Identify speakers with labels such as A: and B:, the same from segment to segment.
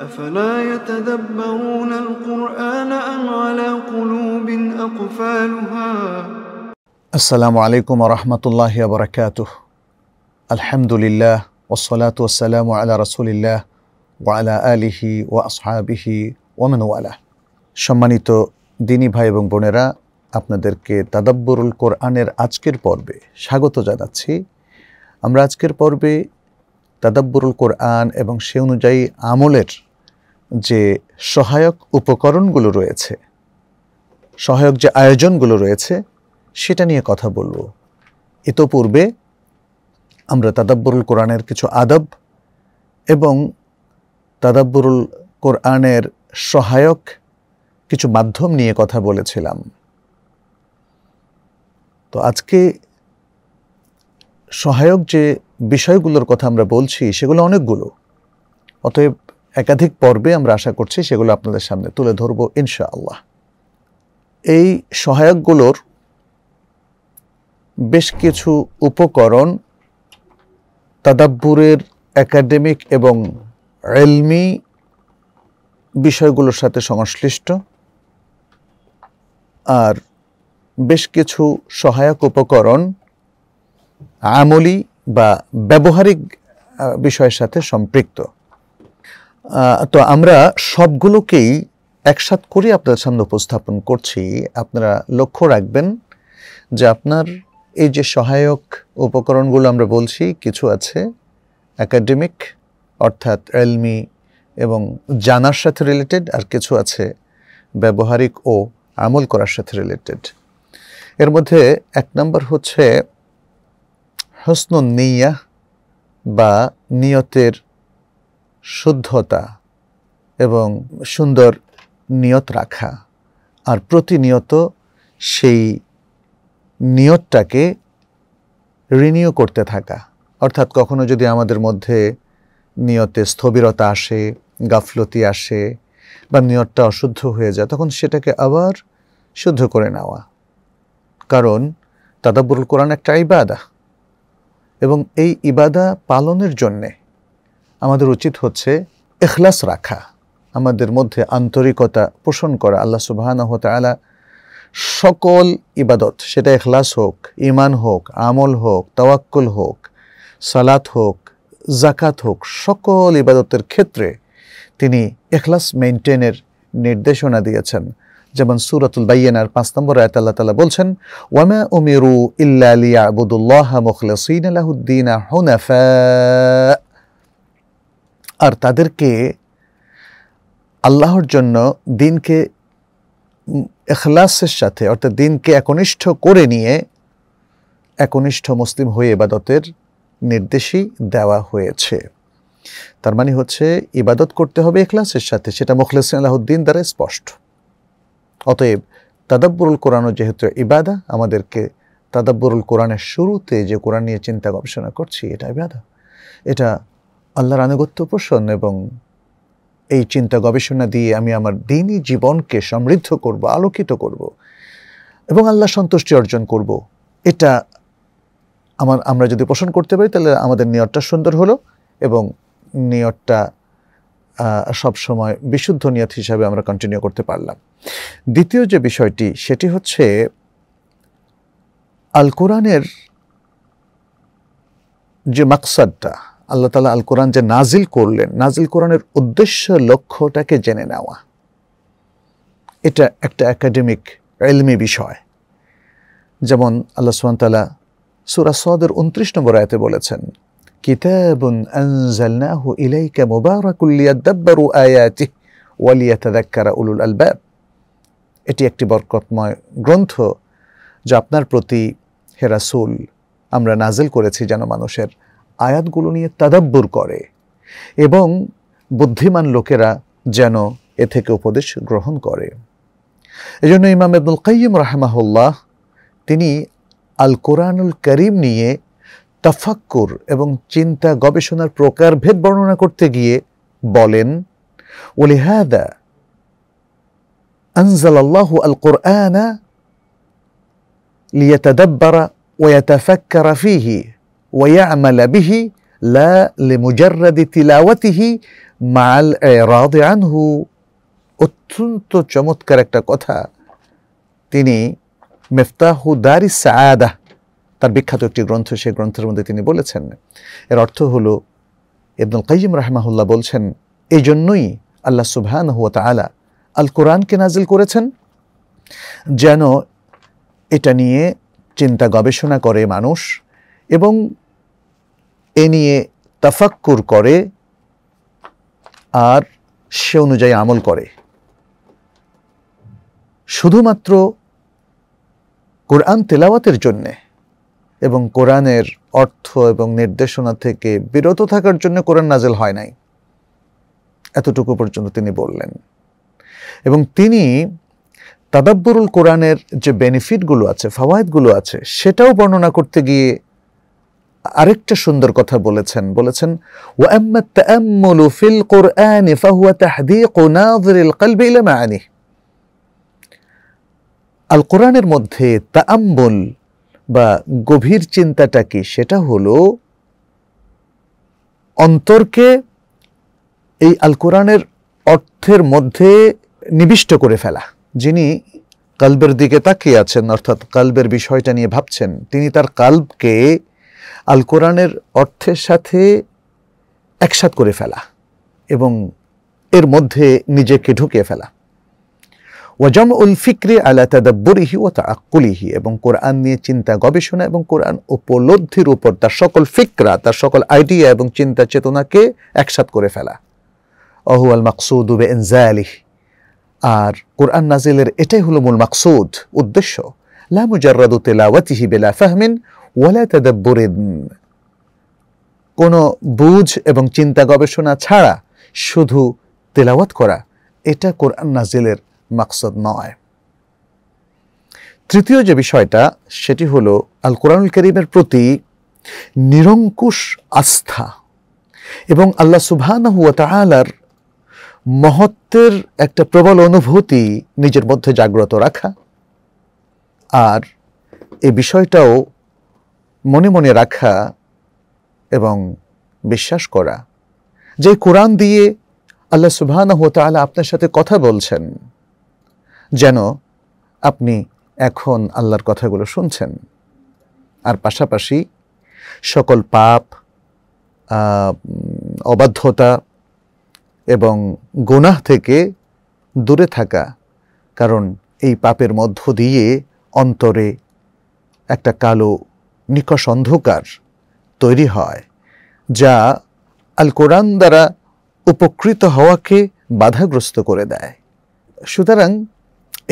A: أفلا يتدبرون القرآن أم على قلوب أقفالها السلام عليكم ورحمة الله وبركاته الحمد لله والصلاة والسلام على رسول الله وعلى آله وأصحابه ومن والاه সম্মানিত দিনী ভাই এবং বোনেরা আপনাদেরকে তাদাব্বরুল কোরআনের আজকের পর্বে স্বাগত জানাচ্ছি আমরা আজকের পর্বে তাদাব্বরুল কোরআন এবং সে অনুযায়ী আমলের যে সহায়ক উপকরণগুলো রয়েছে সহায়ক যে আয়োজনগুলো রয়েছে সেটা নিয়ে কথা বলবো ইতোপূর্বে আমরা তাদাব্বরুল কোরআনের কিছু আদব এবং তাদাব্বরুল কোরআনের সহায়ক কিছু মাধ্যম নিয়ে কথা বলেছিলাম তো আজকে সহায়ক যে বিষয়গুলোর কথা আমরা বলছি সেগুলো অনেকগুলো অতএব একাধিক পর্বে আমরা আশা করছি সেগুলো আপনাদের সামনে তুলে ধরব আল্লাহ এই সহায়কগুলোর বেশ কিছু উপকরণ তাদাব্বুরের একাডেমিক এবং এলমি বিষয়গুলোর সাথে সংশ্লিষ্ট আর বেশ কিছু সহায়ক উপকরণ আমলি বা ব্যবহারিক বিষয়ের সাথে সম্পৃক্ত তো আমরা সবগুলোকেই একসাথ করে আপনার সামনে উপস্থাপন করছি আপনারা লক্ষ্য রাখবেন যে আপনার এই যে সহায়ক উপকরণগুলো আমরা বলছি কিছু আছে একাডেমিক অর্থাৎ এলমি এবং জানার সাথে রিলেটেড আর কিছু আছে ব্যবহারিক ও আমল করার সাথে রিলেটেড এর মধ্যে এক নম্বর হচ্ছে হসন নিয়া বা নিয়তের শুদ্ধতা এবং সুন্দর নিয়ত রাখা আর প্রতিনিয়ত সেই নিয়তটাকে রিনিউ করতে থাকা অর্থাৎ কখনো যদি আমাদের মধ্যে নিয়তে স্থবিরতা আসে গাফলতি আসে বা নিয়তটা অশুদ্ধ হয়ে যায় তখন সেটাকে আবার শুদ্ধ করে নেওয়া কারণ তাদাবুরুল কোরআন একটা ইবাদা এবং এই ইবাদা পালনের জন্যে আমাদের উচিত হচ্ছে এখলাস রাখা আমাদের মধ্যে আন্তরিকতা পোষণ করা আল্লাহ সুবাহানহ তালা সকল ইবাদত সেটা এখলাস হোক ইমান হোক আমল হোক তাওয়াক্কুল হোক সালাত হোক জাকাত হোক সকল ইবাদতের ক্ষেত্রে তিনি এখলাস মেনটেনের নির্দেশনা দিয়েছেন যেমন সুরাতুল বাইয়ানার পাঁচ নম্বর আয়ত আল্লাহ তালা বলছেন ওয়ামা উমিরু ইল্লা আবুদুল্লাহ মুখলাসিন আলাহুদ্দিন হুনাফা আর তাদেরকে আল্লাহর জন্য দিনকে এখলাসের সাথে অর্থাৎ দিনকে একনিষ্ঠ করে নিয়ে একনিষ্ঠ মুসলিম হয়ে ইবাদতের নির্দেশই দেওয়া হয়েছে তার মানে হচ্ছে ইবাদত করতে হবে এখলাসের সাথে সেটা মুখলাস আলাহদ্দিন দ্বারা স্পষ্ট অতএব তাদাব্বরুল কোরআনও যেহেতু ইবাদা আমাদেরকে তাদাব্বরুল কোরআনের শুরুতে যে কোরআন নিয়ে চিন্তা গবেষণা করছি এটা ইবাদা এটা আল্লাহর আনুগত্য পোষণ এবং এই চিন্তা গবেষণা দিয়ে আমি আমার দিনই জীবনকে সমৃদ্ধ করব আলোকিত করব এবং আল্লাহ সন্তুষ্টি অর্জন করব এটা আমার আমরা যদি পোষণ করতে পারি তাহলে আমাদের নিয়তটা সুন্দর হলো এবং নিয়তটা সবসময় বিশুদ্ধ নিয়ত হিসাবে আমরা কন্টিনিউ করতে পারলাম দ্বিতীয় যে বিষয়টি সেটি হচ্ছে আল কোরআনের যে মাকসাদটা আল্লাহ তালা আল কোরআন যে নাজিল করলেন নাজিল কোরআনের উদ্দেশ্য লক্ষ্যটাকে জেনে নেওয়া এটা একটা একাডেমিক এলমি বিষয় যেমন আল্লাহ তালা সুরা সদের উনত্রিশ নম্বর আয়তে বলেছেন কিতাবুন উলুল এটি একটি বরকতময় গ্রন্থ যা আপনার প্রতি হেরাসুল আমরা নাজিল করেছি যেন মানুষের আয়াতগুলো নিয়ে তাদাব্বুর করে এবং বুদ্ধিমান লোকেরা যেন এ থেকে উপদেশ গ্রহণ করে এজন্য ইমাম আব্দুল কাইম রাহমাহুল্লাহ তিনি আল কোরআনুল করিম নিয়ে তাফাক্কুর এবং চিন্তা গবেষণার প্রকারভেদ বর্ণনা করতে গিয়ে বলেন ওলিহাদা أنزل الله القرآن ليتدبر ويتفكر فيه ওয়ামাল বিহি লা মুজাররাদি তিলাওয়াতিহি মাল রাদে আনহু অত্যন্ত চমৎকার একটা কথা তিনি দারি সায়াদাহ তার বিখ্যাত একটি গ্রন্থ সেই গ্রন্থের মধ্যে তিনি বলেছেন এর অর্থ হলো ইবনুল কাইম রাহমাহুল্লাহ বলছেন এই জন্যই আল্লাহ সুবহান হুয়া আলা আল কোরআনকে নাজিল করেছেন যেন এটা নিয়ে চিন্তা গবেষণা করে মানুষ এবং এ নিয়ে তাফাক্কুর করে আর সে অনুযায়ী আমল করে শুধুমাত্র কোরআন তেলাওয়াতের জন্যে এবং কোরআনের অর্থ এবং নির্দেশনা থেকে বিরত থাকার জন্য কোরআন নাজেল হয় নাই এতটুকু পর্যন্ত তিনি বললেন এবং তিনি তাদাব্বরুল কোরআনের যে বেনিফিটগুলো আছে ফাওয়ায়দগুলো আছে সেটাও বর্ণনা করতে গিয়ে আরেকটা সুন্দর কথা বলেছেন বলেছেন ওয়াম্মা তাআম্মুলু ফিল কুরআনি ফাহুয়া তাহদীকু নাযিরিল কলবি ইলা মাআনি আল কোরআনের মধ্যে তাআম্মুল বা গভীর চিন্তাটা কি সেটা হলো অন্তরকে এই আল কোরআনের অর্থের মধ্যে নিবিষ্ট করে ফেলা যিনি কালবের দিকে তাকিয়ে আছেন অর্থাৎ কালবের বিষয়টা নিয়ে ভাবছেন তিনি তার কালবকে আল কোরআনের অর্থের সাথে একসাথ করে ফেলা এবং এর মধ্যে নিজেকে ঢুকিয়ে ফেলা ওয়াজম উল ফিক্রি আলা তাদাব্বরিহি ও তা আকুলিহি এবং কোরআন নিয়ে চিন্তা গবেষণা এবং কোরআন উপলব্ধির উপর তার সকল ফিকরা তার সকল আইডিয়া এবং চিন্তা চেতনাকে একসাথ করে ফেলা অহু আল মাকসুদ উবে এনজায়ালিহ আর কোরআন নাজিলের এটাই হলো মূল মাকসুদ উদ্দেশ্য লা মুজাররাদু তেলাওয়াতিহি বেলা ফাহমিন ওয়ালা তাদাব্বর কোনো বুঝ এবং চিন্তা গবেষণা ছাড়া শুধু তেলাওয়াত করা এটা কোরআন নাজিলের মাকসদ নয় তৃতীয় যে বিষয়টা সেটি হলো আল কোরআনুল করিমের প্রতি নিরঙ্কুশ আস্থা এবং আল্লাহ সুবহানাহুয়া তালার মহত্বের একটা প্রবল অনুভূতি নিজের মধ্যে জাগ্রত রাখা আর এ বিষয়টাও মনে মনে রাখা এবং বিশ্বাস করা যে কোরআন দিয়ে আল্লাহ সুবাহ তালা আপনার সাথে কথা বলছেন যেন আপনি এখন আল্লাহর কথাগুলো শুনছেন আর পাশাপাশি সকল পাপ অবাধ্যতা এবং গোনাহ থেকে দূরে থাকা কারণ এই পাপের মধ্য দিয়ে অন্তরে একটা কালো নিকষ অন্ধকার তৈরি হয় যা আল কোরআন দ্বারা উপকৃত হওয়াকে বাধাগ্রস্ত করে দেয় সুতরাং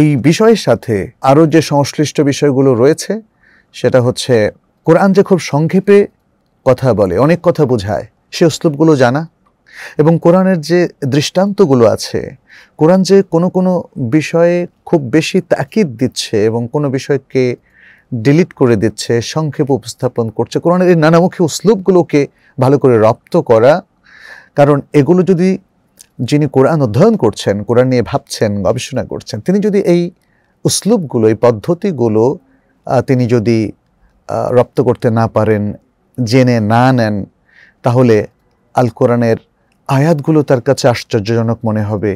A: এই বিষয়ের সাথে আরও যে সংশ্লিষ্ট বিষয়গুলো রয়েছে সেটা হচ্ছে কোরআন যে খুব সংক্ষেপে কথা বলে অনেক কথা বোঝায় সে অস্লুপগুলো জানা এবং কোরআনের যে দৃষ্টান্তগুলো আছে কোরআন যে কোনো কোনো বিষয়ে খুব বেশি তাকিদ দিচ্ছে এবং কোনো বিষয়কে ডিলিট করে দিচ্ছে সংক্ষেপ উপস্থাপন করছে কোরআনের এই নানামুখী উসলুপগুলোকে ভালো করে রপ্ত করা কারণ এগুলো যদি যিনি কোরআন অধ্যয়ন করছেন কোরআন নিয়ে ভাবছেন গবেষণা করছেন তিনি যদি এই উসলুপগুলো এই পদ্ধতিগুলো তিনি যদি রপ্ত করতে না পারেন জেনে না নেন তাহলে আল কোরআনের আয়াতগুলো তার কাছে আশ্চর্যজনক মনে হবে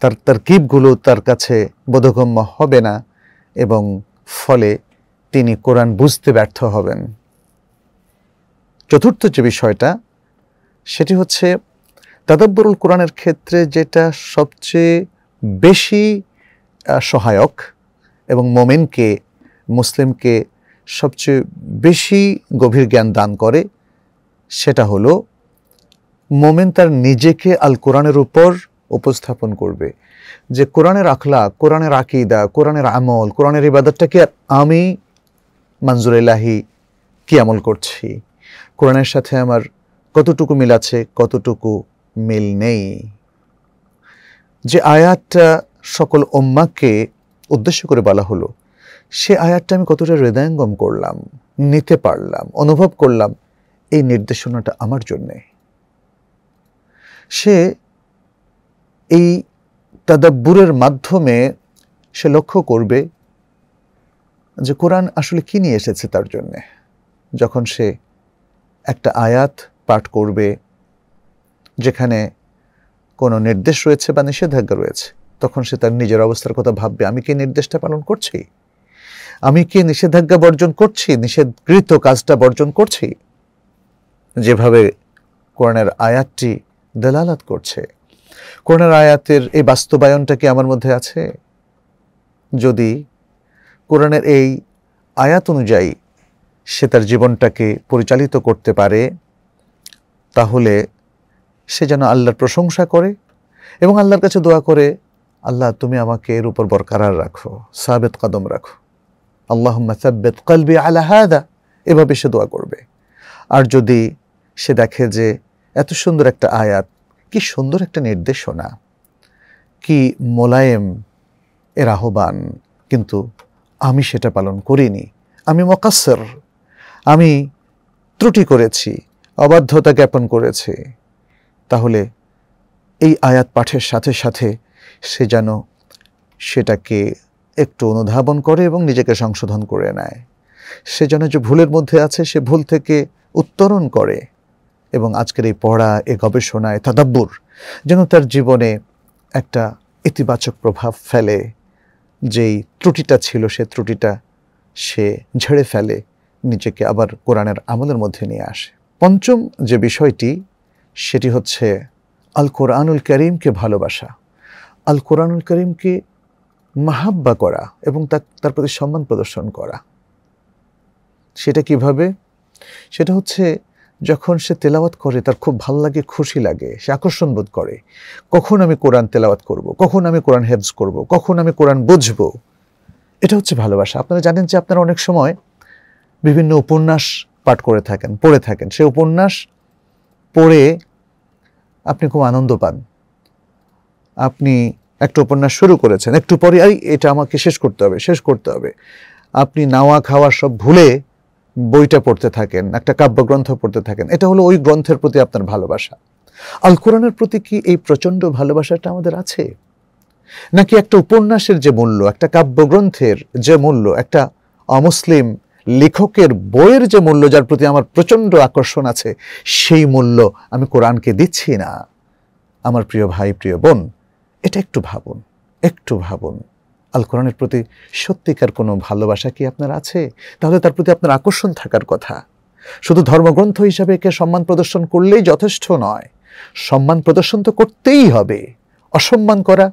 A: তার তার কিপগুলো তার কাছে বোধগম্য হবে না এবং ফলে তিনি কোরআন বুঝতে ব্যর্থ হবেন চতুর্থ যে বিষয়টা সেটি হচ্ছে তাদব্বরুল কোরআনের ক্ষেত্রে যেটা সবচেয়ে বেশি সহায়ক এবং মোমেনকে মুসলিমকে সবচেয়ে বেশি গভীর জ্ঞান দান করে সেটা হলো মোমেন তার নিজেকে আল কোরআনের উপর উপস্থাপন করবে যে কোরআনের আখলা কোরআনের আকিদা কোরআনের আমল কোরআনের ইবাদতটাকে আমি মানজুর ইলাহি আমল করছি কোরআনের সাথে আমার কতটুকু মিল আছে কতটুকু মিল নেই যে আয়াতটা সকল ওম্মাকে উদ্দেশ্য করে বলা হলো সে আয়াতটা আমি কতটা হৃদয়ঙ্গম করলাম নিতে পারলাম অনুভব করলাম এই নির্দেশনাটা আমার জন্যে সে এই তাদাব্বুরের মাধ্যমে সে লক্ষ্য করবে যে কোরআন আসলে কী নিয়ে এসেছে তার জন্যে যখন সে একটা আয়াত পাঠ করবে যেখানে কোনো নির্দেশ রয়েছে বা নিষেধাজ্ঞা রয়েছে তখন সে তার নিজের অবস্থার কথা ভাববে আমি কি নির্দেশটা পালন করছি আমি কি নিষেধাজ্ঞা বর্জন করছি নিষেধকৃত কাজটা বর্জন করছি যেভাবে কোরআনের আয়াতটি দেলালাত করছে কোরআনের আয়াতের এই বাস্তবায়নটা কি আমার মধ্যে আছে যদি কোরআনের এই আয়াত অনুযায়ী সে তার জীবনটাকে পরিচালিত করতে পারে তাহলে সে যেন আল্লাহর প্রশংসা করে এবং আল্লাহর কাছে দোয়া করে আল্লাহ তুমি আমাকে এর উপর বরকরার রাখো সাবেত কদম রাখো আল্লাহ সাব্বেত কলবি আলাহাদা এভাবে সে দোয়া করবে আর যদি সে দেখে যে এত সুন্দর একটা আয়াত কি সুন্দর একটা নির্দেশনা কি মোলায়েম এর আহ্বান কিন্তু আমি সেটা পালন করিনি আমি মকাসর আমি ত্রুটি করেছি অবাধ্যতা জ্ঞাপন করেছি তাহলে এই আয়াত পাঠের সাথে সাথে সে যেন সেটাকে একটু অনুধাবন করে এবং নিজেকে সংশোধন করে নেয় সে যেন যে ভুলের মধ্যে আছে সে ভুল থেকে উত্তরণ করে এবং আজকের এই পড়া এ গবেষণায় তাদাব্বুর যেন তার জীবনে একটা ইতিবাচক প্রভাব ফেলে যেই ত্রুটিটা ছিল সে ত্রুটিটা সে ঝেড়ে ফেলে নিজেকে আবার কোরআনের আমলের মধ্যে নিয়ে আসে পঞ্চম যে বিষয়টি সেটি হচ্ছে আল কোরআনুল করিমকে ভালোবাসা আল কোরআনুল করিমকে মাহাব্বা করা এবং তার প্রতি সম্মান প্রদর্শন করা সেটা কিভাবে সেটা হচ্ছে যখন সে তেলাওয়াত করে তার খুব ভাল লাগে খুশি লাগে সে আকর্ষণ বোধ করে কখন আমি কোরআন তেলাওয়াত করব। কখন আমি কোরআন হেফজ করব। কখন আমি কোরআন বুঝব এটা হচ্ছে ভালোবাসা আপনারা জানেন যে আপনারা অনেক সময় বিভিন্ন উপন্যাস পাঠ করে থাকেন পড়ে থাকেন সে উপন্যাস পড়ে আপনি খুব আনন্দ পান আপনি একটা উপন্যাস শুরু করেছেন একটু পরে এই এটা আমাকে শেষ করতে হবে শেষ করতে হবে আপনি নাওয়া খাওয়া সব ভুলে বইটা পড়তে থাকেন একটা কাব্যগ্রন্থ পড়তে থাকেন এটা হলো ওই গ্রন্থের প্রতি আপনার ভালোবাসা আল কোরআনের প্রতি কি এই প্রচণ্ড ভালোবাসাটা আমাদের আছে নাকি একটা উপন্যাসের যে মূল্য একটা কাব্যগ্রন্থের যে মূল্য একটা অমুসলিম লেখকের বইয়ের যে মূল্য যার প্রতি আমার প্রচণ্ড আকর্ষণ আছে সেই মূল্য আমি কোরআনকে দিচ্ছি না আমার প্রিয় ভাই প্রিয় বোন এটা একটু ভাবুন একটু ভাবুন আল কোরআনের প্রতি সত্যিকার কোনো ভালোবাসা কি আপনার আছে তাহলে তার প্রতি আপনার আকর্ষণ থাকার কথা শুধু ধর্মগ্রন্থ হিসাবে একে সম্মান প্রদর্শন করলেই যথেষ্ট নয় সম্মান প্রদর্শন তো করতেই হবে অসম্মান করা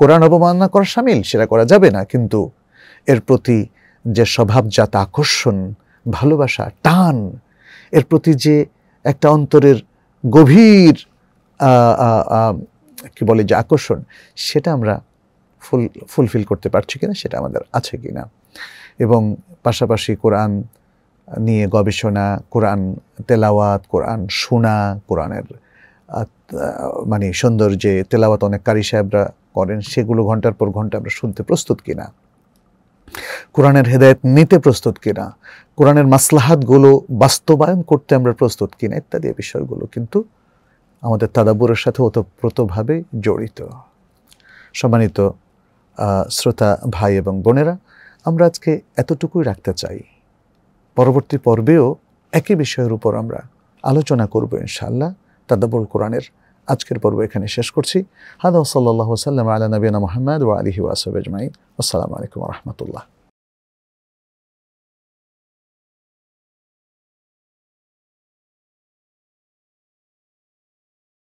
A: কোরআন অবমাননা করা সামিল সেটা করা যাবে না কিন্তু এর প্রতি যে স্বভাবজাত আকর্ষণ ভালোবাসা টান এর প্রতি যে একটা অন্তরের গভীর কি বলে যে আকর্ষণ সেটা আমরা ফুল ফুলফিল করতে পারছি কিনা সেটা আমাদের আছে কিনা এবং পাশাপাশি কোরআন নিয়ে গবেষণা কোরআন তেলাওয়াত কোরআন শোনা কোরআনের মানে সৌন্দর্যে তেলাওয়াত অনেক কারি সাহেবরা করেন সেগুলো ঘন্টার পর ঘন্টা আমরা শুনতে প্রস্তুত কিনা কোরআনের হেদায়ত নিতে প্রস্তুত কিনা কোরআনের মাসলাহাতগুলো বাস্তবায়ন করতে আমরা প্রস্তুত কিনা ইত্যাদি বিষয়গুলো কিন্তু আমাদের তাদাবুরের সাথে ওতপ্রোতভাবে জড়িত সম্মানিত শ্রোতা ভাই এবং বোনেরা আমরা আজকে এতটুকুই রাখতে চাই পরবর্তী পর্বেও একই বিষয়ের উপর আমরা আলোচনা করব ইনশাআল্লাহ তাদাবুল কোরআনের আজকের পর্ব এখানে শেষ করছি হাদ সাল্লাহ সাল্লাম আলা নবীনা মোহাম্মদ ওয়া আলহি ওয়াসব আসসালামু আলাইকুম রহমতুল্লাহ